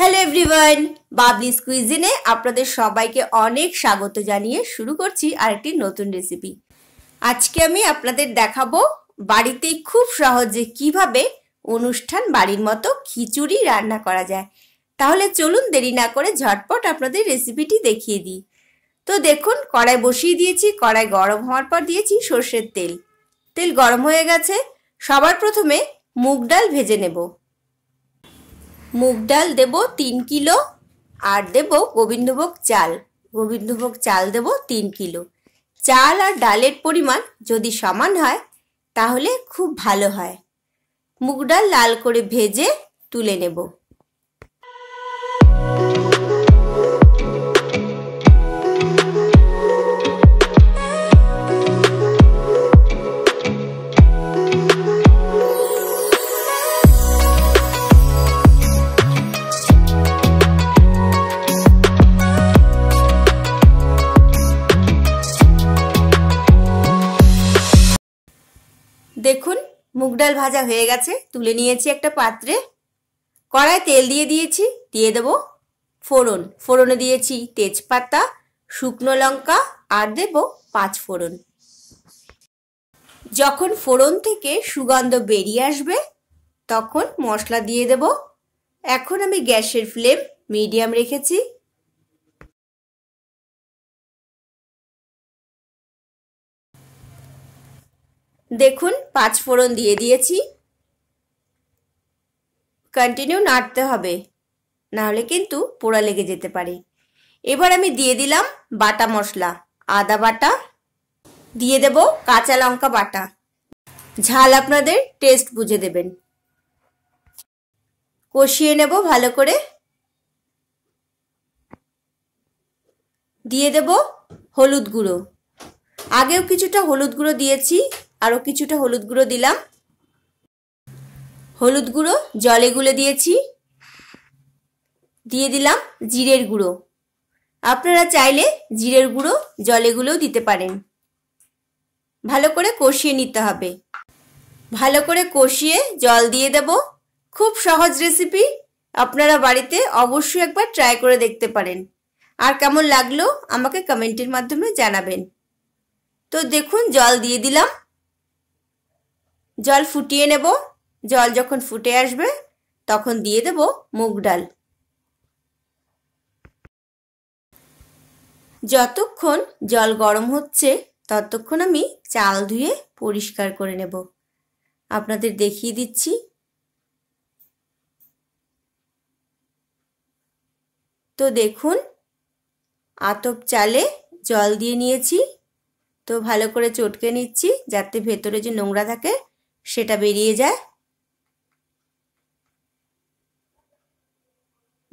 hello everyone Babli স্কুইজিনে আপনাদের সবাইকে অনেক স্বাগত জানিয়ে শুরু করছি আরেকটি নতুন রেসিপি আজকে আমি আপনাদের দেখাবো বাড়িতেই খুব সহজে কিভাবে অনুষ্ঠান বাড়ির মতো খিচুড়ি রান্না করা যায় তাহলে চলুন দেরি না করে ঝটপট আপনাদের রেসিপিটি দেখিয়ে দিই তো দেখুন কড়াই বসিয়ে দিয়েছি কড়াই গরম হওয়ার পর দিয়েছি সর্ষের তেল তেল গরম হয়ে গেছে সবার প্রথমে মুগ ডাল ভেজে নেব মুগ ডাল দেব তিন কিলো আর দেব গোবিন্দভোগ চাল গোবিন্দভোগ চাল দেব তিন কিলো চাল আর ডালের পরিমাণ যদি সমান হয় তাহলে খুব ভালো হয় মুগ ডাল লাল করে ভেজে তুলে নেব ডাল ভাজা হয়ে গেছে তুলে নিয়েছি একটা পাত্রে কড়ায় তেল দিয়ে দিয়েছি দিয়ে দেব ফোড়ন ফোড়নে দিয়েছি তেজপাতা শুকনো লঙ্কা আর দেব পাঁচ ফোড়ন যখন ফোড়ন থেকে সুগন্ধ বেরিয়ে আসবে তখন মশলা দিয়ে দেব এখন আমি গ্যাসের ফ্লেম মিডিয়াম রেখেছি দেখুন পাঁচ ফোড়ন দিয়ে দিয়েছি কন্টিনিউ নাড়তে হবে নাহলে কিন্তু পোড়া লেগে যেতে পারে এবার আমি দিয়ে দিলাম বাটা মশলা আদা বাটা দিয়ে দেব কাঁচা লঙ্কা বাটা ঝাল আপনাদের টেস্ট বুঝে দেবেন কষিয়ে নেব ভালো করে দিয়ে দেব হলুদ গুঁড়ো আগেও কিছুটা হলুদ গুঁড়ো দিয়েছি আরও কিছুটা হলুদ গুঁড়ো দিলাম হলুদ গুঁড়ো জলে গুলে দিয়েছি দিয়ে দিলাম জিরের গুঁড়ো আপনারা চাইলে জিরের গুঁড়ো জলে গুলেও দিতে পারেন ভালো করে কষিয়ে নিতে হবে ভালো করে কষিয়ে জল দিয়ে দেব খুব সহজ রেসিপি আপনারা বাড়িতে অবশ্যই একবার ট্রাই করে দেখতে পারেন আর কেমন লাগলো আমাকে কমেন্টের মাধ্যমে জানাবেন তো দেখুন জল দিয়ে দিলাম জল ফুটিয়ে নেব জল যখন ফুটে আসবে তখন দিয়ে দেব মুগ ডাল যতক্ষণ জল গরম হচ্ছে ততক্ষণ আমি চাল ধুয়ে পরিষ্কার করে নেব আপনাদের দেখিয়ে দিচ্ছি তো দেখুন আতপ চালে জল দিয়ে নিয়েছি তো ভালো করে চটকে নিচ্ছি যাতে ভেতরে যে নোংরা থাকে সেটা বেরিয়ে যায়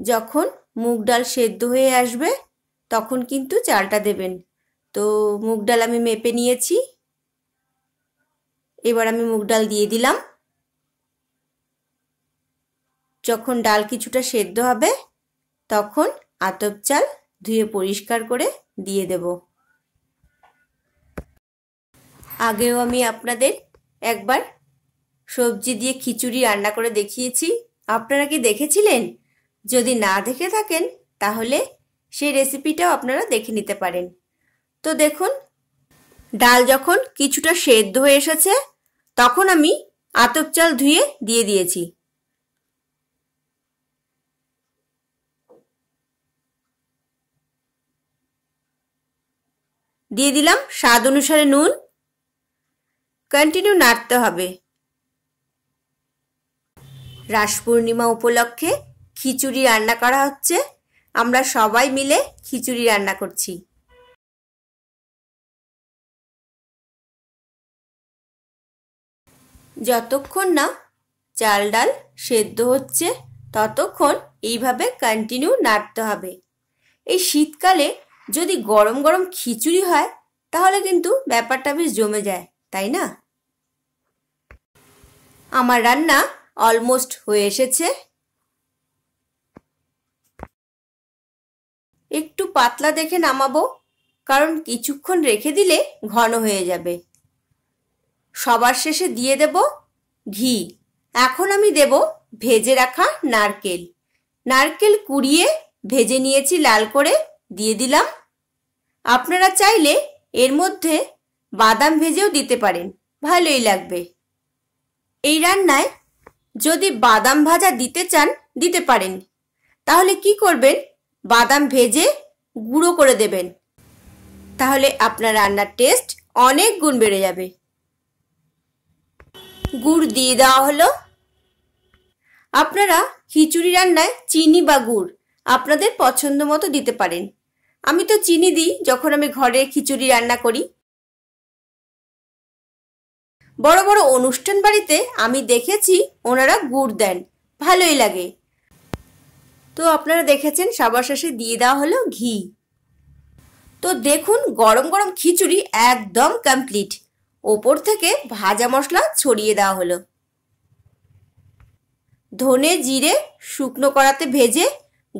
যখন মুগ ডাল সেদ্ধ হয়ে আসবে তখন কিন্তু চালটা দেবেন তো মুগ ডাল আমি মেপে নিয়েছি এবার আমি মুগ ডাল দিয়ে দিলাম যখন ডাল কিছুটা সেদ্ধ হবে তখন আতপ চাল ধুয়ে পরিষ্কার করে দিয়ে দেব আগেও আমি আপনাদের একবার সবজি দিয়ে খিচুড়ি রান্না করে দেখিয়েছি আপনারা কি দেখেছিলেন যদি না দেখে থাকেন তাহলে সেই রেসিপিটাও আপনারা দেখে নিতে পারেন তো দেখুন ডাল যখন কিছুটা সেদ্ধ হয়ে এসেছে তখন আমি আতপ চাল ধুয়ে দিয়ে দিয়েছি দিয়ে দিলাম স্বাদ অনুসারে নুন কন্টিনিউ নাড়তে হবে রাস পূর্ণিমা উপলক্ষে খিচুড়ি রান্না করা হচ্ছে আমরা সবাই মিলে খিচুড়ি রান্না করছি যতক্ষণ না চাল ডাল সেদ্ধ হচ্ছে ততক্ষণ এইভাবে কন্টিনিউ নাড়তে হবে এই শীতকালে যদি গরম গরম খিচুড়ি হয় তাহলে কিন্তু ব্যাপারটা বেশ জমে যায় তাই না আমার রান্না অলমোস্ট হয়ে এসেছে একটু পাতলা দেখে নামাবো কারণ কিছুক্ষণ রেখে দিলে ঘন হয়ে যাবে সবার শেষে দিয়ে দেব ঘি এখন আমি দেব ভেজে রাখা নারকেল নারকেল কুড়িয়ে ভেজে নিয়েছি লাল করে দিয়ে দিলাম আপনারা চাইলে এর মধ্যে বাদাম ভেজেও দিতে পারেন ভালোই লাগবে এই রান্নায় যদি বাদাম ভাজা দিতে চান দিতে পারেন তাহলে কি করবেন বাদাম ভেজে গুঁড়ো করে দেবেন তাহলে আপনার রান্নার টেস্ট অনেক গুণ বেড়ে যাবে গুড় দিয়ে দেওয়া হলো আপনারা খিচুড়ি রান্নায় চিনি বা গুড় আপনাদের পছন্দ মতো দিতে পারেন আমি তো চিনি দিই যখন আমি ঘরে খিচুড়ি রান্না করি বড় বড় অনুষ্ঠান বাড়িতে আমি দেখেছি ওনারা গুড় দেন ভালোই লাগে তো আপনারা দেখেছেন সবার শেষে দিয়ে দেওয়া হলো ঘি তো দেখুন গরম গরম খিচুড়ি একদম কমপ্লিট ওপর থেকে ভাজা মশলা ছড়িয়ে দেওয়া হলো ধনে জিরে শুকনো করাতে ভেজে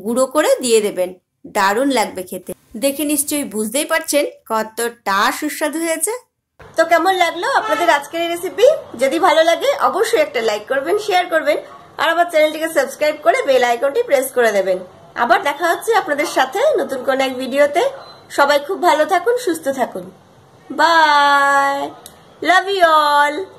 গুঁড়ো করে দিয়ে দেবেন দারুণ লাগবে খেতে দেখে নিশ্চয়ই বুঝতেই পারছেন কতটা সুস্বাদু হয়েছে তো কেমন লাগলো আপনাদের আজকের এই রেসিপি যদি ভালো লাগে অবশ্যই একটা লাইক করবেন শেয়ার করবেন আর আমার চ্যানেলটিকে সাবস্ক্রাইব করে বেল আইকনটি প্রেস করে দেবেন আবার দেখা হচ্ছে আপনাদের সাথে নতুন কোন এক ভিডিওতে সবাই খুব ভালো থাকুন সুস্থ থাকুন বাই লাভ ইউ অল